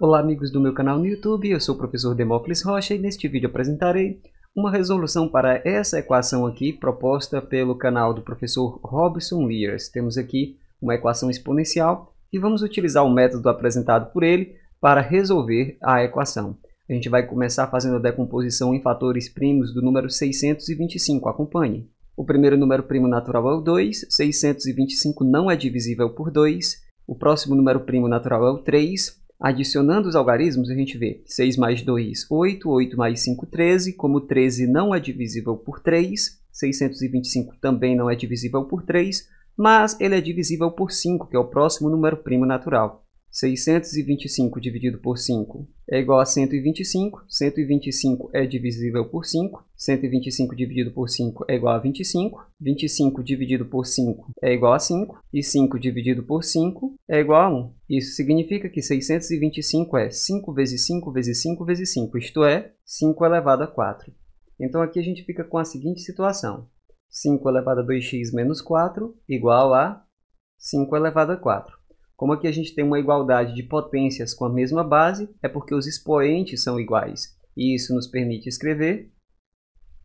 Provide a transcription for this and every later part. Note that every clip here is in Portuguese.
Olá amigos do meu canal no YouTube, eu sou o professor Demócles Rocha e neste vídeo apresentarei uma resolução para essa equação aqui proposta pelo canal do professor Robson Lears. Temos aqui uma equação exponencial e vamos utilizar o método apresentado por ele para resolver a equação. A gente vai começar fazendo a decomposição em fatores primos do número 625, acompanhe. O primeiro número primo natural é o 2, 625 não é divisível por 2. O próximo número primo natural é o 3, Adicionando os algarismos, a gente vê 6 mais 2, 8, 8 mais 5, 13. Como 13 não é divisível por 3, 625 também não é divisível por 3, mas ele é divisível por 5, que é o próximo número primo natural. 625 dividido por 5 é igual a 125, 125 é divisível por 5, 125 dividido por 5 é igual a 25, 25 dividido por 5 é igual a 5, e 5 dividido por 5 é igual a 1. Isso significa que 625 é 5 vezes 5 vezes 5 vezes 5, isto é, 5 elevado a 4. Então aqui a gente fica com a seguinte situação. 5 elevado a 2x menos 4 igual a 5 elevado a 4. Como aqui a gente tem uma igualdade de potências com a mesma base, é porque os expoentes são iguais. E isso nos permite escrever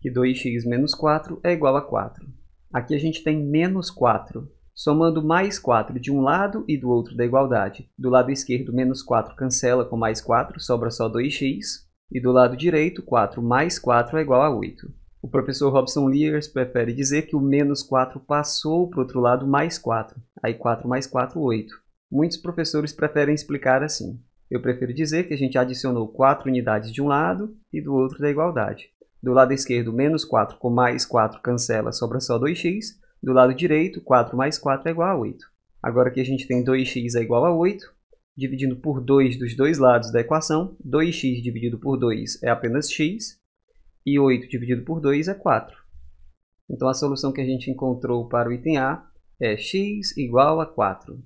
que 2x menos 4 é igual a 4. Aqui a gente tem menos 4, somando mais 4 de um lado e do outro da igualdade. Do lado esquerdo, menos 4 cancela com mais 4, sobra só 2x. E do lado direito, 4 mais 4 é igual a 8. O professor Robson Lears prefere dizer que o menos 4 passou para o outro lado mais 4. Aí 4 mais 4, 8. Muitos professores preferem explicar assim. Eu prefiro dizer que a gente adicionou 4 unidades de um lado e do outro da igualdade. Do lado esquerdo, menos 4 com mais 4 cancela, sobra só 2x do lado direito, 4 mais 4 é igual a 8. Agora que a gente tem 2x é igual a 8, dividindo por 2 dos dois lados da equação, 2x dividido por 2 é apenas x, e 8 dividido por 2 é 4. Então, a solução que a gente encontrou para o item A é x igual a 4.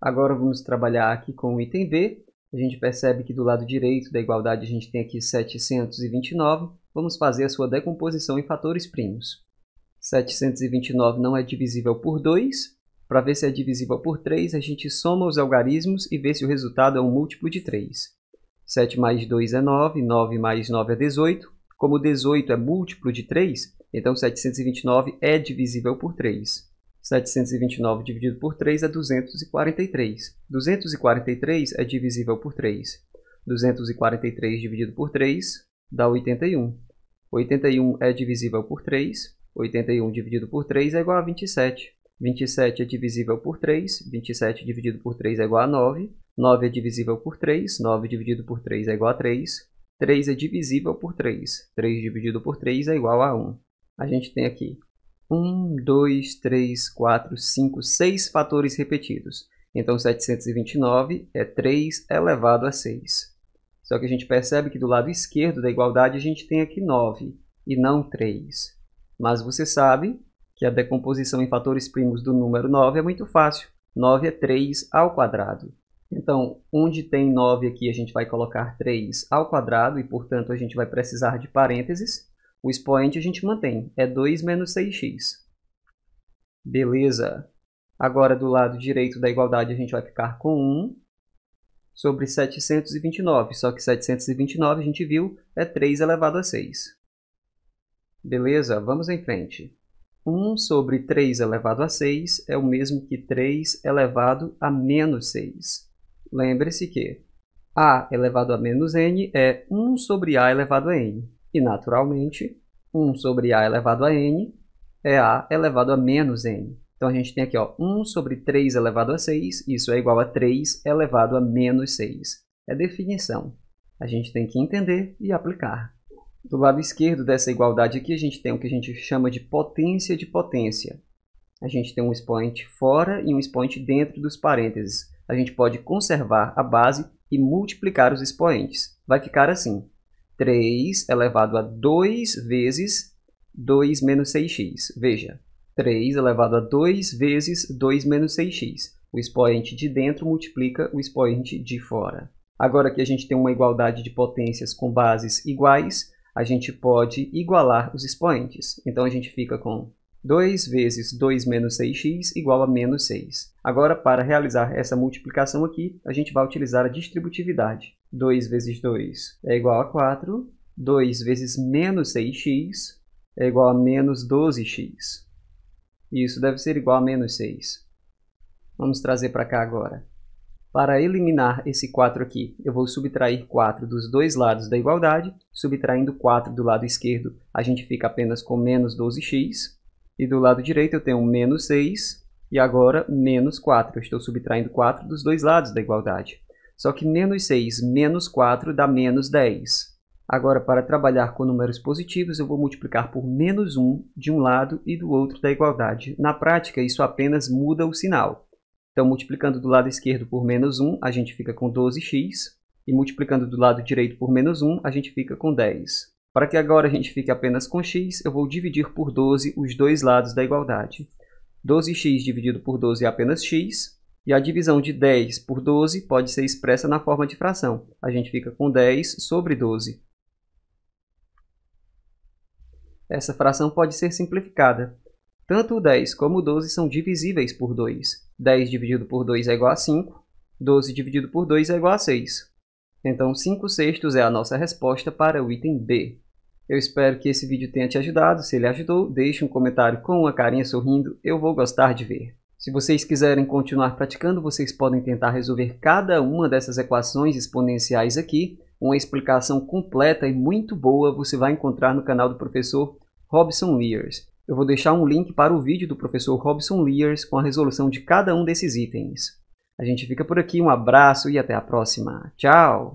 Agora, vamos trabalhar aqui com o item B. A gente percebe que do lado direito da igualdade a gente tem aqui 729. Vamos fazer a sua decomposição em fatores primos. 729 não é divisível por 2. Para ver se é divisível por 3, a gente soma os algarismos e vê se o resultado é um múltiplo de 3. 7 mais 2 é 9, 9 mais 9 é 18. Como 18 é múltiplo de 3, então 729 é divisível por 3. 729 dividido por 3 é 243. 243 é divisível por 3. 243 dividido por 3 dá 81. 81 é divisível por 3. 81 dividido por 3 é igual a 27. 27 é divisível por 3, 27 dividido por 3 é igual a 9. 9 é divisível por 3, 9 dividido por 3 é igual a 3. 3 é divisível por 3, 3 dividido por 3 é igual a 1. A gente tem aqui 1, 2, 3, 4, 5, 6 fatores repetidos. Então, 729 é 3 elevado a 6. Só que a gente percebe que do lado esquerdo da igualdade a gente tem aqui 9 e não 3. Mas você sabe que a decomposição em fatores primos do número 9 é muito fácil. 9 é 3 ao quadrado. Então, onde tem 9 aqui, a gente vai colocar 3 ao quadrado e, portanto, a gente vai precisar de parênteses. O expoente a gente mantém, é 2 menos 6x. Beleza. Agora, do lado direito da igualdade, a gente vai ficar com 1 sobre 729. Só que 729, a gente viu, é 3 elevado a 6. Beleza, vamos em frente. 1 sobre 3 elevado a 6 é o mesmo que 3 elevado a menos 6. Lembre-se que a elevado a menos n é 1 sobre a elevado a n. E, naturalmente, 1 sobre a elevado a n é a elevado a menos n. Então, a gente tem aqui ó, 1 sobre 3 elevado a 6, isso é igual a 3 elevado a menos 6. É definição. A gente tem que entender e aplicar. Do lado esquerdo dessa igualdade aqui, a gente tem o que a gente chama de potência de potência. A gente tem um expoente fora e um expoente dentro dos parênteses. A gente pode conservar a base e multiplicar os expoentes. Vai ficar assim, 3 elevado a 2 vezes 2 menos 6x. Veja, 3 elevado a 2 vezes 2 menos 6x. O expoente de dentro multiplica o expoente de fora. Agora que a gente tem uma igualdade de potências com bases iguais, a gente pode igualar os expoentes. Então, a gente fica com 2 vezes 2 menos 6x igual a menos 6. Agora, para realizar essa multiplicação aqui, a gente vai utilizar a distributividade. 2 vezes 2 é igual a 4. 2 vezes menos 6x é igual a menos 12x. Isso deve ser igual a menos 6. Vamos trazer para cá agora. Para eliminar esse 4 aqui, eu vou subtrair 4 dos dois lados da igualdade. Subtraindo 4 do lado esquerdo, a gente fica apenas com menos 12x. E do lado direito eu tenho menos 6 e agora menos 4. Eu estou subtraindo 4 dos dois lados da igualdade. Só que menos 6 menos 4 dá menos 10. Agora, para trabalhar com números positivos, eu vou multiplicar por menos 1 de um lado e do outro da igualdade. Na prática, isso apenas muda o sinal. Então, multiplicando do lado esquerdo por menos 1, a gente fica com 12x. E multiplicando do lado direito por menos 1, a gente fica com 10. Para que agora a gente fique apenas com x, eu vou dividir por 12 os dois lados da igualdade. 12x dividido por 12 é apenas x, e a divisão de 10 por 12 pode ser expressa na forma de fração. A gente fica com 10 sobre 12. Essa fração pode ser simplificada. Tanto o 10 como o 12 são divisíveis por 2. 10 dividido por 2 é igual a 5. 12 dividido por 2 é igual a 6. Então, 5 sextos é a nossa resposta para o item B. Eu espero que esse vídeo tenha te ajudado. Se ele ajudou, deixe um comentário com uma carinha sorrindo. Eu vou gostar de ver. Se vocês quiserem continuar praticando, vocês podem tentar resolver cada uma dessas equações exponenciais aqui. Uma explicação completa e muito boa você vai encontrar no canal do professor Robson Lears. Eu vou deixar um link para o vídeo do professor Robson Lears com a resolução de cada um desses itens. A gente fica por aqui, um abraço e até a próxima. Tchau!